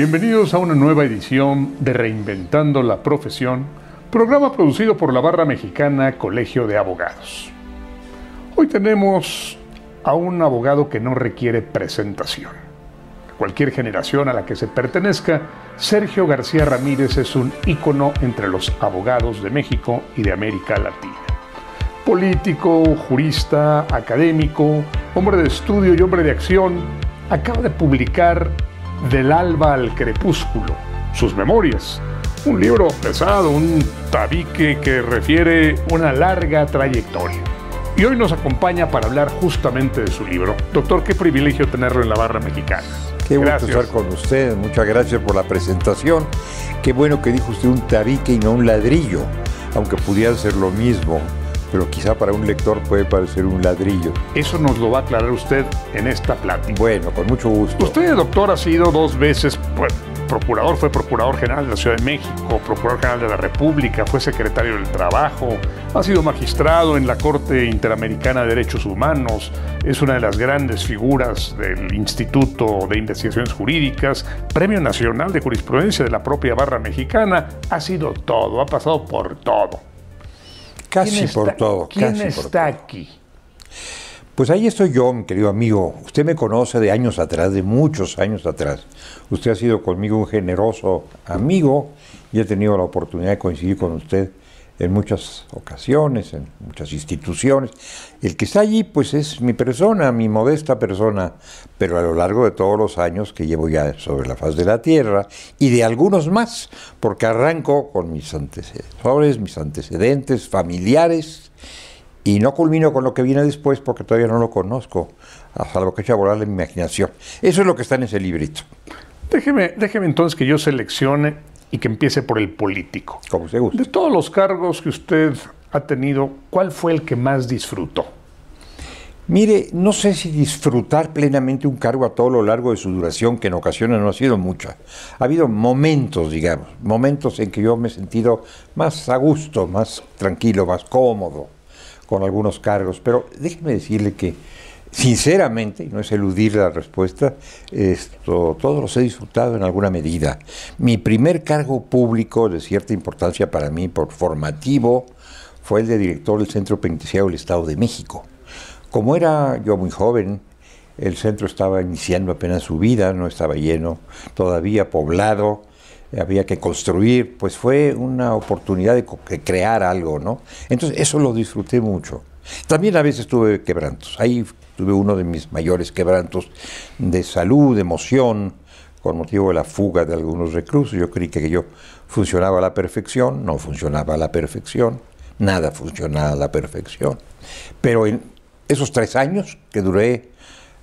Bienvenidos a una nueva edición de Reinventando la Profesión, programa producido por la Barra Mexicana Colegio de Abogados. Hoy tenemos a un abogado que no requiere presentación. Cualquier generación a la que se pertenezca, Sergio García Ramírez es un ícono entre los abogados de México y de América Latina. Político, jurista, académico, hombre de estudio y hombre de acción, acaba de publicar del alba al crepúsculo, sus memorias. Un libro pesado, un tabique que refiere una larga trayectoria. Y hoy nos acompaña para hablar justamente de su libro. Doctor, qué privilegio tenerlo en la barra mexicana. Qué gracias. gusto estar con usted, muchas gracias por la presentación. Qué bueno que dijo usted un tabique y no un ladrillo, aunque pudiera ser lo mismo pero quizá para un lector puede parecer un ladrillo. Eso nos lo va a aclarar usted en esta plática. Bueno, con mucho gusto. Usted, doctor, ha sido dos veces pues, procurador, fue procurador general de la Ciudad de México, procurador general de la República, fue secretario del Trabajo, ha sido magistrado en la Corte Interamericana de Derechos Humanos, es una de las grandes figuras del Instituto de Investigaciones Jurídicas, Premio Nacional de Jurisprudencia de la propia Barra Mexicana, ha sido todo, ha pasado por todo. Casi por todo. casi por todo. aquí? Pues ahí estoy yo, mi querido amigo. Usted me conoce de años atrás, de muchos años atrás. Usted ha sido conmigo un generoso amigo y he tenido la oportunidad de coincidir con usted en muchas ocasiones, en muchas instituciones. El que está allí, pues es mi persona, mi modesta persona, pero a lo largo de todos los años que llevo ya sobre la faz de la tierra y de algunos más, porque arranco con mis antecesores, mis antecedentes familiares y no culmino con lo que viene después porque todavía no lo conozco, a salvo que eche a volar la imaginación. Eso es lo que está en ese librito. Déjeme, déjeme entonces que yo seleccione y que empiece por el político. Como se De todos los cargos que usted ha tenido, ¿cuál fue el que más disfrutó? Mire, no sé si disfrutar plenamente un cargo a todo lo largo de su duración, que en ocasiones no ha sido mucha. Ha habido momentos, digamos, momentos en que yo me he sentido más a gusto, más tranquilo, más cómodo con algunos cargos. Pero déjeme decirle que Sinceramente, no es eludir la respuesta, esto, todos los he disfrutado en alguna medida. Mi primer cargo público de cierta importancia para mí, por formativo, fue el de director del Centro Penitenciario del Estado de México. Como era yo muy joven, el centro estaba iniciando apenas su vida, no estaba lleno, todavía poblado, había que construir, pues fue una oportunidad de crear algo, ¿no? Entonces eso lo disfruté mucho. También a veces tuve quebrantos tuve uno de mis mayores quebrantos de salud, de emoción, con motivo de la fuga de algunos reclusos. Yo creí que yo funcionaba a la perfección, no funcionaba a la perfección, nada funcionaba a la perfección. Pero en esos tres años que duré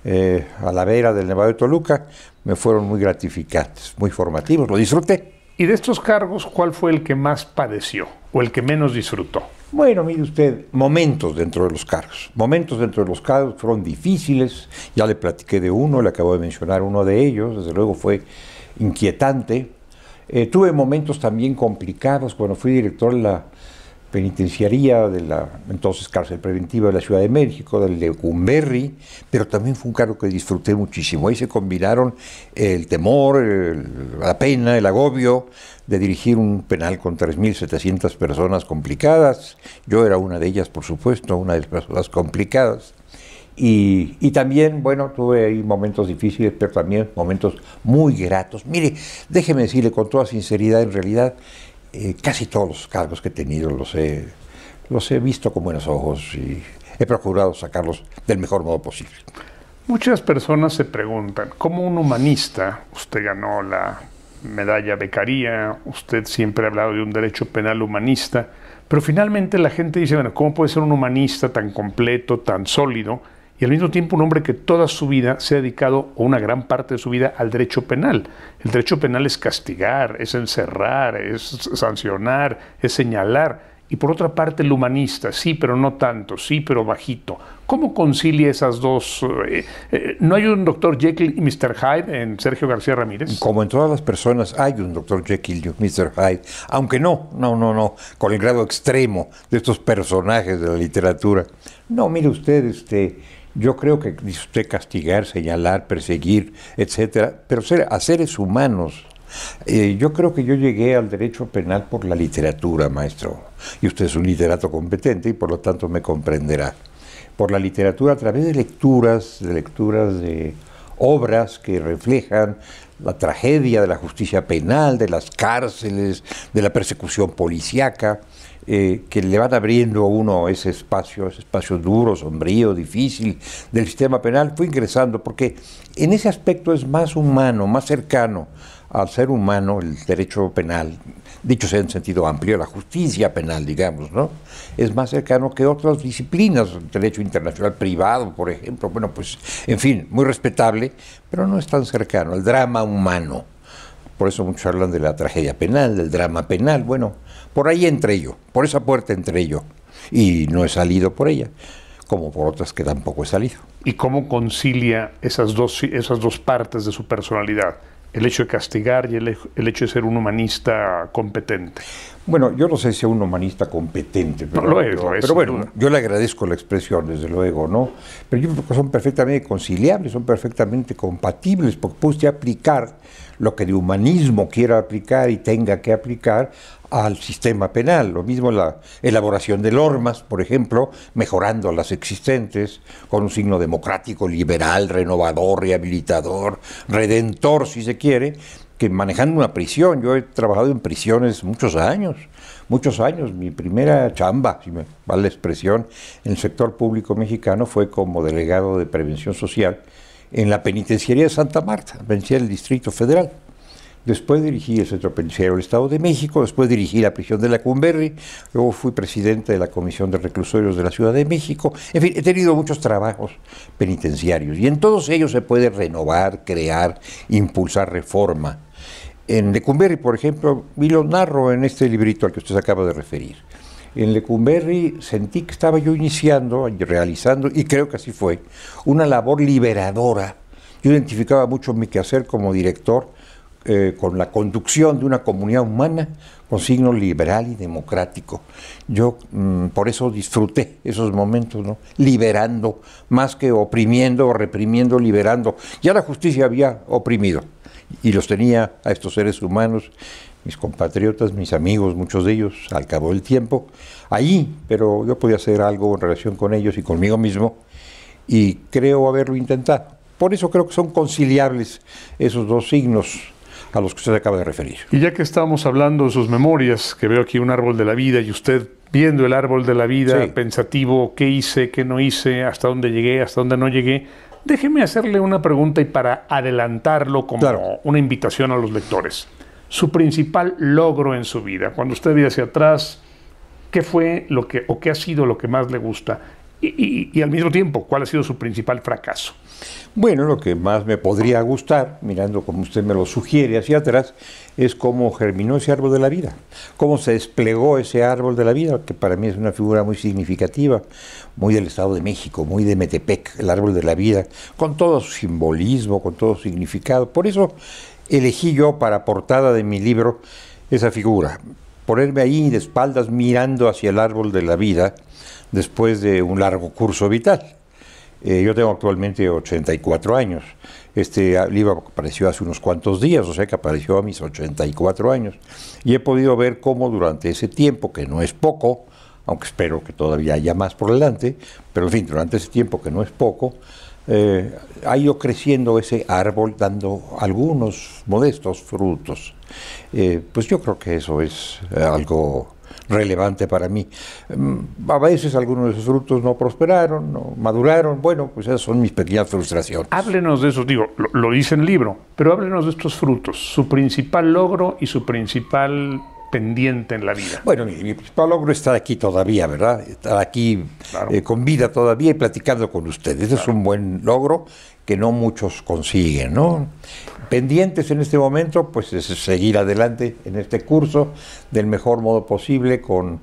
eh, a la vera del Nevado de Toluca me fueron muy gratificantes, muy formativos, lo disfruté. ¿Y de estos cargos cuál fue el que más padeció o el que menos disfrutó? Bueno, mire usted, momentos dentro de los cargos. Momentos dentro de los cargos fueron difíciles, ya le platiqué de uno, le acabo de mencionar uno de ellos, desde luego fue inquietante. Eh, tuve momentos también complicados cuando fui director de la penitenciaría de la entonces cárcel preventiva de la Ciudad de México, del de pero también fue un cargo que disfruté muchísimo. Ahí se combinaron el temor, la pena, el agobio de dirigir un penal con 3.700 personas complicadas. Yo era una de ellas, por supuesto, una de las personas complicadas. Y, y, también, bueno, tuve ahí momentos difíciles, pero también momentos muy gratos. Mire, déjeme decirle con toda sinceridad, en realidad, eh, casi todos los cargos que he tenido los he, los he visto con buenos ojos y he procurado sacarlos del mejor modo posible. Muchas personas se preguntan, cómo un humanista, usted ganó la medalla becaría, usted siempre ha hablado de un derecho penal humanista, pero finalmente la gente dice, bueno, ¿cómo puede ser un humanista tan completo, tan sólido? y al mismo tiempo un hombre que toda su vida se ha dedicado, o una gran parte de su vida, al derecho penal. El derecho penal es castigar, es encerrar, es sancionar, es señalar. Y por otra parte, el humanista, sí, pero no tanto, sí, pero bajito. ¿Cómo concilia esas dos? Eh, eh, ¿No hay un doctor Jekyll y Mr. Hyde en Sergio García Ramírez? Como en todas las personas, hay un doctor Jekyll y Mr. Hyde, aunque no, no, no, no, con el grado extremo de estos personajes de la literatura. No, mire usted, este, yo creo que dice usted castigar, señalar, perseguir, etcétera, pero ser, a seres humanos. Eh, yo creo que yo llegué al derecho penal por la literatura, maestro. Y usted es un literato competente y por lo tanto me comprenderá. Por la literatura a través de lecturas, de lecturas de obras que reflejan la tragedia de la justicia penal, de las cárceles, de la persecución policiaca. Eh, que le van abriendo a uno ese espacio, ese espacio duro, sombrío, difícil del sistema penal, fue ingresando, porque en ese aspecto es más humano, más cercano al ser humano el derecho penal, dicho sea en sentido amplio, la justicia penal, digamos, ¿no? Es más cercano que otras disciplinas, el derecho internacional privado, por ejemplo, bueno, pues, en fin, muy respetable, pero no es tan cercano al drama humano. Por eso muchos hablan de la tragedia penal, del drama penal. Bueno, por ahí entre ellos, por esa puerta entre ellos, Y no he salido por ella, como por otras que tampoco he salido. ¿Y cómo concilia esas dos, esas dos partes de su personalidad? El hecho de castigar y el, el hecho de ser un humanista competente. Bueno, yo no sé si es un humanista competente, pero, pero bueno, yo le agradezco la expresión, desde luego, ¿no? Pero yo creo son perfectamente conciliables, son perfectamente compatibles, porque puede usted aplicar lo que de humanismo quiera aplicar y tenga que aplicar al sistema penal. Lo mismo la elaboración de normas, por ejemplo, mejorando las existentes con un signo democrático, liberal, renovador, rehabilitador, redentor, si se quiere, que manejando una prisión. Yo he trabajado en prisiones muchos años, muchos años. Mi primera chamba, si me vale la expresión, en el sector público mexicano fue como delegado de prevención social en la penitenciaría de Santa Marta, penitenciaria del Distrito Federal. Después dirigí el Centro Penitenciario del Estado de México, después dirigí la prisión de la Cumberry, luego fui presidente de la Comisión de Reclusorios de la Ciudad de México. En fin, he tenido muchos trabajos penitenciarios y en todos ellos se puede renovar, crear, impulsar reforma en Lecumberri, por ejemplo, y lo narro en este librito al que usted se acaba de referir. En Lecumberri sentí que estaba yo iniciando, realizando, y creo que así fue, una labor liberadora. Yo identificaba mucho mi quehacer como director eh, con la conducción de una comunidad humana con signo liberal y democrático. Yo mm, por eso disfruté esos momentos, ¿no? Liberando, más que oprimiendo, reprimiendo, liberando. Ya la justicia había oprimido y los tenía a estos seres humanos, mis compatriotas, mis amigos, muchos de ellos, al cabo del tiempo, allí, pero yo podía hacer algo en relación con ellos y conmigo mismo, y creo haberlo intentado. Por eso creo que son conciliables esos dos signos, a los que usted acaba de referir. Y ya que estamos hablando de sus memorias, que veo aquí un árbol de la vida y usted viendo el árbol de la vida, pensativo, qué hice, qué no hice, hasta dónde llegué, hasta dónde no llegué, déjeme hacerle una pregunta y para adelantarlo como una invitación a los lectores. Su principal logro en su vida, cuando usted ve hacia atrás, ¿qué fue lo que o qué ha sido lo que más le gusta? y, al mismo tiempo, ¿cuál ha sido su principal fracaso? Bueno, lo que más me podría gustar, mirando como usted me lo sugiere hacia atrás, es cómo germinó ese árbol de la vida, cómo se desplegó ese árbol de la vida, que para mí es una figura muy significativa, muy del Estado de México, muy de Metepec, el árbol de la vida, con todo su simbolismo, con todo su significado. Por eso elegí yo para portada de mi libro esa figura, ponerme ahí de espaldas mirando hacia el árbol de la vida después de un largo curso vital. Eh, yo tengo actualmente 84 años. Este ah, libro apareció hace unos cuantos días, o sea que apareció a mis 84 años. Y he podido ver cómo durante ese tiempo, que no es poco, aunque espero que todavía haya más por delante, pero en fin, durante ese tiempo que no es poco, eh, ha ido creciendo ese árbol dando algunos modestos frutos. Eh, pues yo creo que eso es algo relevante para mí. Mm, a veces algunos de esos frutos no prosperaron, no maduraron, bueno, pues esas son mis pequeñas frustraciones. Háblenos de esos, digo, lo, lo dice el libro, pero háblenos de estos frutos, su principal logro y su principal pendiente en la vida. Bueno, mi, principal logro es estar aquí todavía, ¿verdad? Estar aquí eh, con vida todavía y platicando con ustedes. Es un buen logro que no muchos consiguen, ¿no? Pendientes en este momento, pues es seguir adelante en este curso del mejor modo posible, con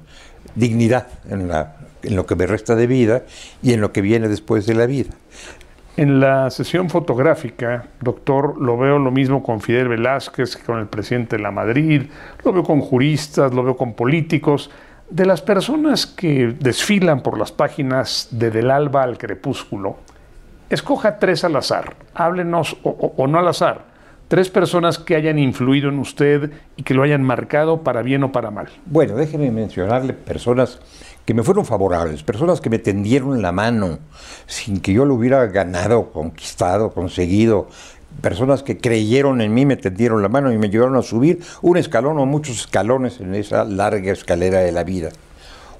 dignidad en, lo que me resta de vida y en lo que viene después de la vida. En la sesión fotográfica, doctor, lo veo lo mismo con Fidel Velázquez, con el presidente de la Madrid, lo veo con juristas, lo veo con políticos. De las personas que desfilan por las páginas de Del Alba al Crepúsculo, escoja tres al azar, háblenos o, no al azar, tres personas que hayan influido en usted y que lo hayan marcado para bien o para mal. Bueno, déjeme mencionarle personas que me fueron favorables, personas que me tendieron la mano sin que yo lo hubiera ganado, conquistado, conseguido, personas que creyeron en mí, me tendieron la mano y me llevaron a subir un escalón o muchos escalones en esa larga escalera de la vida.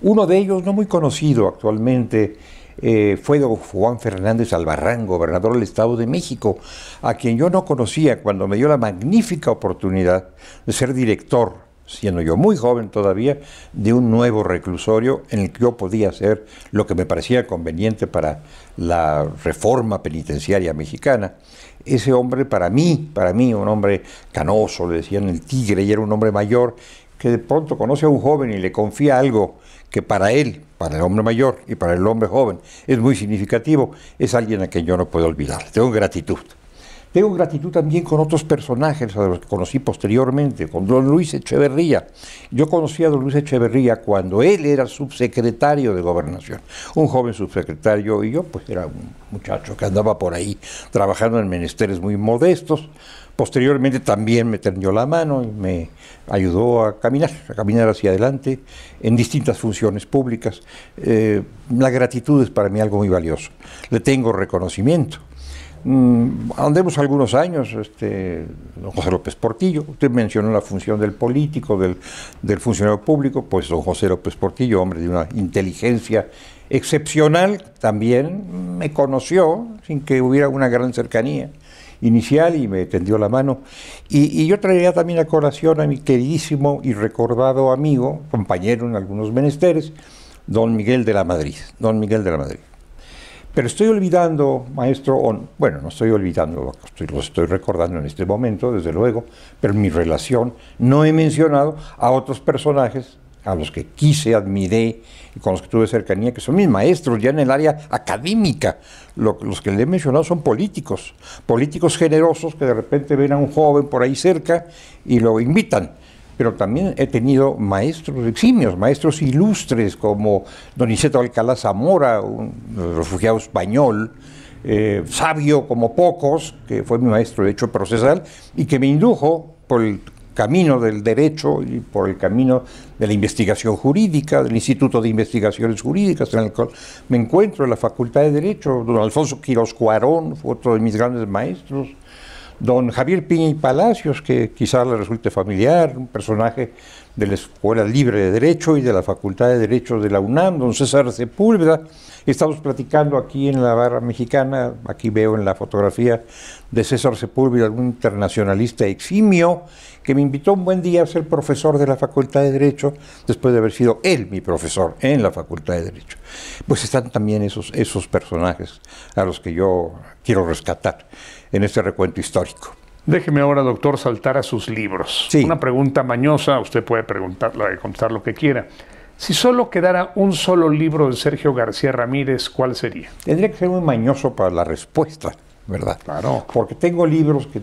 Uno de ellos, no muy conocido actualmente, eh, fue don Juan Fernández Albarrán, gobernador del Estado de México, a quien yo no conocía cuando me dio la magnífica oportunidad de ser director, siendo yo muy joven todavía, de un nuevo reclusorio en el que yo podía hacer lo que me parecía conveniente para la reforma penitenciaria mexicana. Ese hombre para mí, para mí, un hombre canoso, le decían el tigre, y era un hombre mayor, que de pronto conoce a un joven y le confía algo que para él, para el hombre mayor y para el hombre joven es muy significativo, es alguien a quien yo no puedo olvidar. Tengo gratitud. Tengo gratitud también con otros personajes a los que conocí posteriormente, con don Luis Echeverría. Yo conocí a don Luis Echeverría cuando él era subsecretario de gobernación, un joven subsecretario y yo pues era un muchacho que andaba por ahí trabajando en menesteres muy modestos. Posteriormente también me tendió la mano y me ayudó a caminar, a caminar hacia adelante en distintas funciones públicas. Eh, la gratitud es para mí algo muy valioso. Le tengo reconocimiento. Mm, andemos algunos años, este, don José López Portillo, usted mencionó la función del político, del, del funcionario público, pues don José López Portillo, hombre de una inteligencia excepcional, también me conoció sin que hubiera una gran cercanía inicial y me tendió la mano. Y, yo traería también a colación a mi queridísimo y recordado amigo, compañero en algunos menesteres, don Miguel de la Madrid. Don Miguel de la Madrid. Pero estoy olvidando, maestro, bueno, no estoy olvidando, lo estoy, lo estoy recordando en este momento, desde luego, pero mi relación no he mencionado a otros personajes a los que quise, admiré y con los que tuve cercanía, que son mis maestros ya en el área académica. los que le he mencionado son políticos, políticos generosos que de repente ven a un joven por ahí cerca y lo invitan. Pero también he tenido maestros eximios, maestros ilustres como don Iseto Alcalá Zamora, un refugiado español, eh, sabio como pocos, que fue mi maestro de hecho procesal, y que me indujo por el camino del derecho y por el camino de la investigación jurídica, del Instituto de Investigaciones Jurídicas, en el cual me encuentro en la Facultad de Derecho. Don Alfonso Quiroz Cuarón fue otro de mis grandes maestros, Don Javier Piña y Palacios, que quizás le resulte familiar, un personaje de la Escuela Libre de Derecho y de la Facultad de Derecho de la UNAM, don César Sepúlveda. Estamos platicando aquí en la barra mexicana, aquí veo en la fotografía de César Sepúlveda, un internacionalista eximio, que me invitó un buen día a ser profesor de la Facultad de Derecho, después de haber sido él mi profesor en la Facultad de Derecho. Pues están también esos, esos personajes a los que yo quiero rescatar en este recuento histórico. Déjeme ahora, doctor, saltar a sus libros. Sí. Una pregunta mañosa, usted puede preguntarla y contestar lo que quiera. Si solo quedara un solo libro de Sergio García Ramírez, ¿cuál sería? Tendría que ser muy mañoso para la respuesta, ¿verdad? Claro. Porque tengo libros que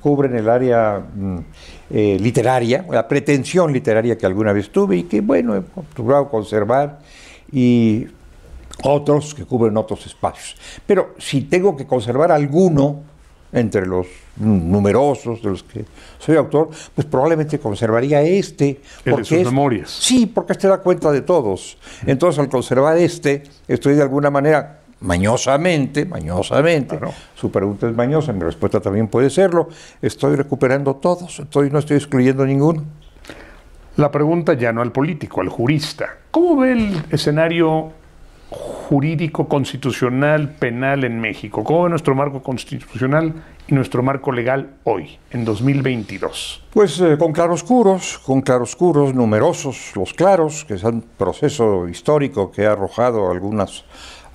cubren el área mm, eh, literaria, la pretensión literaria que alguna vez tuve y que, bueno, he logrado conservar, y otros que cubren otros espacios. Pero si tengo que conservar alguno, entre los numerosos de los que soy autor, pues probablemente conservaría este. porque sus es, memorias. Sí, porque este da cuenta de todos. Entonces, al conservar este, estoy de alguna manera mañosamente, mañosamente, su pregunta es mañosa, mi respuesta también puede serlo, estoy recuperando todos, estoy, no estoy excluyendo ninguno. La pregunta ya no al político, al jurista. ¿Cómo ve el escenario jurídico, constitucional, penal en México? ¿Cómo es nuestro marco constitucional y nuestro marco legal hoy, en 2022? Pues eh, con claroscuros, con claroscuros numerosos, los claros, que es un proceso histórico que ha arrojado algunas,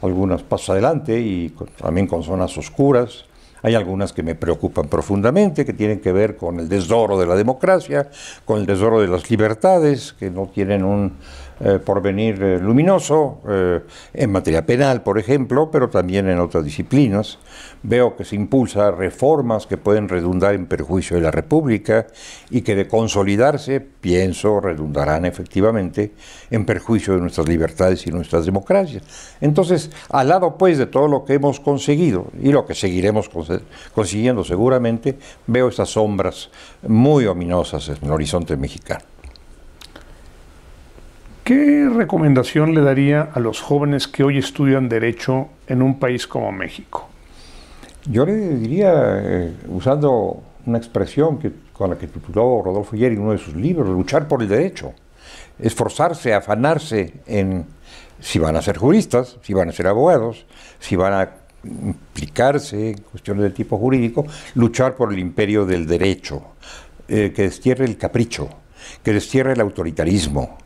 algunas pasos adelante y también con zonas oscuras. Hay algunas que me preocupan profundamente, que tienen que ver con el desdoro de la democracia, con el desdoro de las libertades, que no tienen un eh, porvenir eh, luminoso eh, en materia penal, por ejemplo, pero también en otras disciplinas. Veo que se impulsa reformas que pueden redundar en perjuicio de la República y que de consolidarse, pienso, redundarán efectivamente en perjuicio de nuestras libertades y nuestras democracias. Entonces, al lado pues de todo lo que hemos conseguido y lo que seguiremos consiguiendo seguramente, veo estas sombras muy ominosas en el horizonte mexicano. ¿Qué recomendación le daría a los jóvenes que hoy estudian derecho en un país como México? Yo le diría, eh, usando una expresión que, con la que tituló Rodolfo Yeri en uno de sus libros, luchar por el derecho, esforzarse, afanarse en si van a ser juristas, si van a ser abogados, si van a implicarse en cuestiones de tipo jurídico, luchar por el imperio del derecho, eh, que destierre el capricho, que destierre el autoritarismo,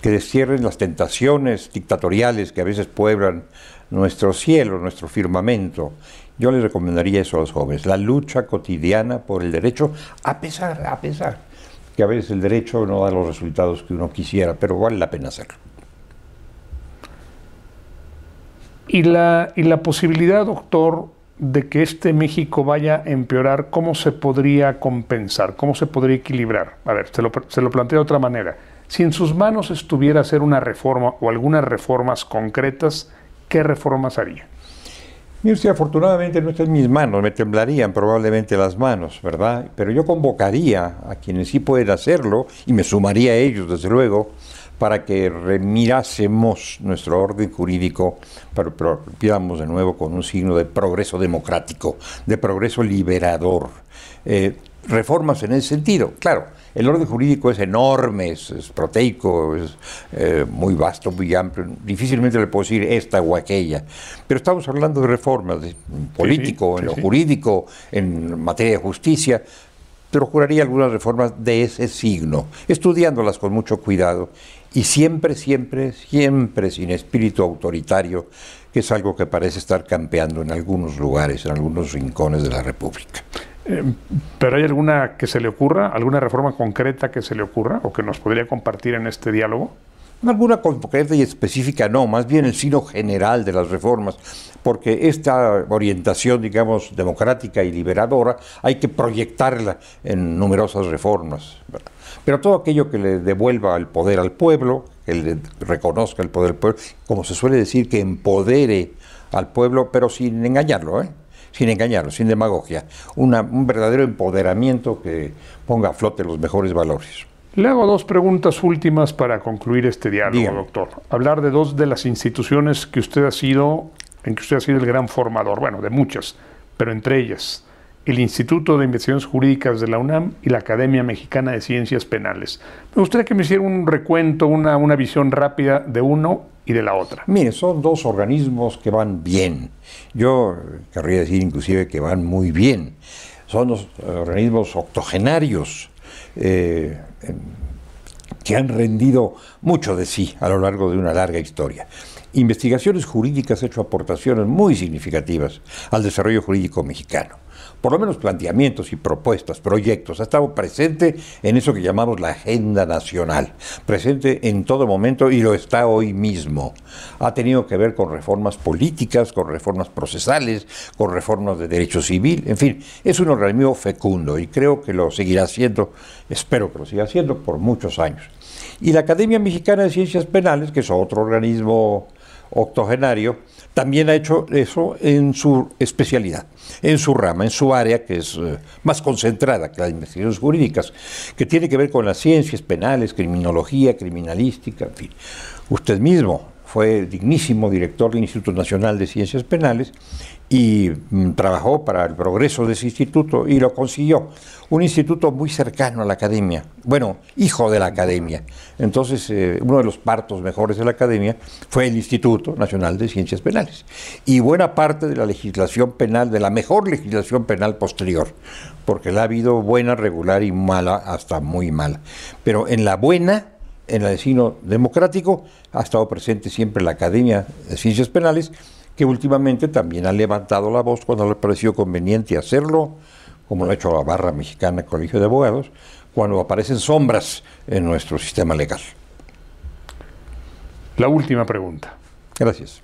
que destierren las tentaciones dictatoriales que a veces pueblan nuestro cielo, nuestro firmamento. Yo les recomendaría eso a los jóvenes, la lucha cotidiana por el derecho, a pesar, a pesar, que a veces el derecho no da los resultados que uno quisiera, pero vale la pena hacerlo. Y la, y la posibilidad, doctor, de que este México vaya a empeorar, ¿cómo se podría compensar? ¿Cómo se podría equilibrar? A ver, se lo, se lo planteo de otra manera. Si en sus manos estuviera hacer una reforma o algunas reformas concretas, ¿qué reformas haría? Mire usted, afortunadamente no está en mis manos, me temblarían probablemente las manos, ¿verdad? Pero yo convocaría a quienes sí pueden hacerlo, y me sumaría a ellos, desde luego, para que remirásemos nuestro orden jurídico, pero, pero de nuevo con un signo de progreso democrático, de progreso liberador. Eh, reformas en ese sentido. Claro, el orden jurídico es enorme, es, proteico, es eh, muy vasto, muy amplio. Difícilmente le puedo decir esta o aquella. Pero estamos hablando de reformas, político, en lo jurídico, en materia de justicia. procuraría algunas reformas de ese signo, estudiándolas con mucho cuidado y siempre, siempre, siempre sin espíritu autoritario, que es algo que parece estar campeando en algunos lugares, en algunos rincones de la República. Eh, pero ¿hay alguna que se le ocurra, alguna reforma concreta que se le ocurra o que nos podría compartir en este diálogo? Alguna concreta y específica no, más bien el sino general de las reformas, porque esta orientación, digamos, democrática y liberadora hay que proyectarla en numerosas reformas. Pero todo aquello que le devuelva el poder al pueblo, que le reconozca el poder al pueblo, como se suele decir, que empodere al pueblo, pero sin engañarlo, ¿eh? sin engañarlo, sin demagogia, un verdadero empoderamiento que ponga a flote los mejores valores. Le hago dos preguntas últimas para concluir este diálogo, doctor. Hablar de dos de las instituciones que usted ha sido, en que usted ha sido el gran formador, bueno, de muchas, pero entre ellas, el Instituto de Investigaciones Jurídicas de la UNAM y la Academia Mexicana de Ciencias Penales. Me gustaría que me hiciera un recuento, una, una visión rápida de uno y de la otra. Mire, son dos organismos que van bien. Yo querría decir inclusive que van muy bien. Son dos organismos octogenarios eh, que han rendido mucho de sí a lo largo de una larga historia. Investigaciones jurídicas han hecho aportaciones muy significativas al desarrollo jurídico mexicano por lo menos planteamientos y propuestas, proyectos. Ha estado presente en eso que llamamos la agenda nacional, presente en todo momento y lo está hoy mismo. Ha tenido que ver con reformas políticas, con reformas procesales, con reformas de derecho civil, en fin, es un organismo fecundo y creo que lo seguirá siendo, espero que lo siga siendo por muchos años. Y la Academia Mexicana de Ciencias Penales, que es otro organismo octogenario, también ha hecho eso en su especialidad, en su rama, en su área que es eh, más concentrada que las investigaciones jurídicas, que tiene que ver con las ciencias penales, criminología, criminalística, en fin. Usted mismo fue dignísimo director del Instituto Nacional de Ciencias Penales y mm, trabajó para el progreso de ese instituto y lo consiguió. Un instituto muy cercano a la academia, bueno, hijo de la academia. Entonces, eh, uno de los partos mejores de la academia fue el Instituto Nacional de Ciencias Penales y buena parte de la legislación penal, de la mejor legislación penal posterior, porque la ha habido buena, regular y mala, hasta muy mala. Pero en la buena, en el destino democrático, ha estado presente siempre la Academia de Ciencias Penales que últimamente también ha levantado la voz cuando le pareció conveniente hacerlo, como lo ha hecho la barra mexicana Colegio de Abogados, cuando aparecen sombras en nuestro sistema legal. La última pregunta. Gracias.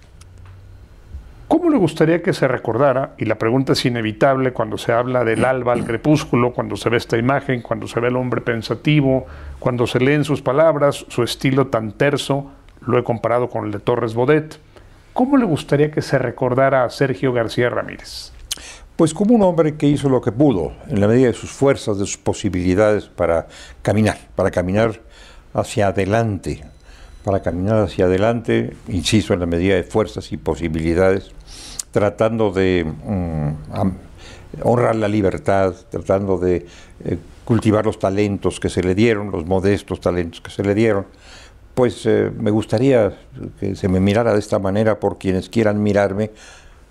¿Cómo le gustaría que se recordara? Y la pregunta es inevitable cuando se habla del alba al crepúsculo, cuando se ve esta imagen, cuando se ve el hombre pensativo, cuando se leen sus palabras, su estilo tan terso, lo he comparado con el de Torres Bodet. ¿Cómo le gustaría que se recordara a Sergio García Ramírez? Pues como un hombre que hizo lo que pudo, en la medida de sus fuerzas, de sus posibilidades para caminar, para caminar hacia adelante, para caminar hacia adelante, inciso, en la medida de fuerzas y posibilidades, tratando de mm, honrar la libertad, tratando de eh, cultivar los talentos que se le dieron, los modestos talentos que se le dieron, pues eh, me gustaría que se me mirara de esta manera por quienes quieran mirarme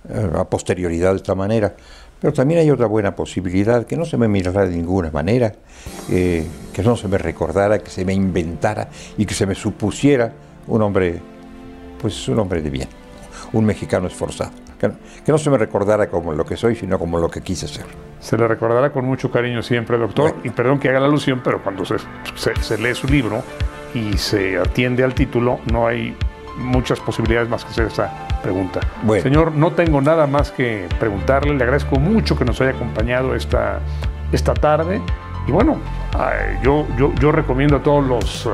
eh, a posterioridad de esta manera. Pero también hay otra buena posibilidad, que no se me mirara de ninguna manera, eh, que no se me recordara, que se me inventara y que se me supusiera un hombre, pues un hombre de bien, un mexicano esforzado. Que, no se me recordara como lo que soy, sino como lo que quise ser. Se le recordará con mucho cariño siempre, doctor, y perdón que haga la alusión, pero cuando se, se lee su libro, y se atiende al título, no hay muchas posibilidades más que hacer esa pregunta. Señor, no tengo nada más que preguntarle, le agradezco mucho que nos haya acompañado esta, esta tarde y bueno, yo, yo, yo recomiendo a todos los eh,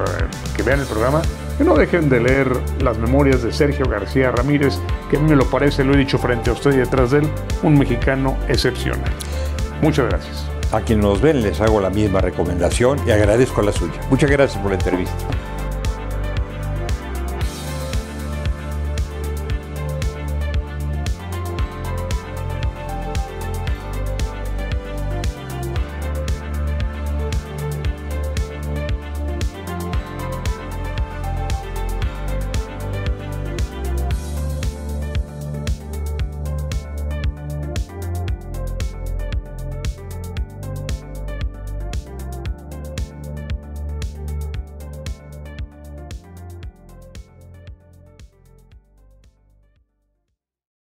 que vean el programa que no dejen de leer las memorias de Sergio García Ramírez, que a mí me lo parece, lo he dicho frente a usted y detrás de él, un mexicano excepcional. Muchas gracias. A quienes nos ven les hago la misma recomendación y agradezco la suya. Muchas gracias por la entrevista.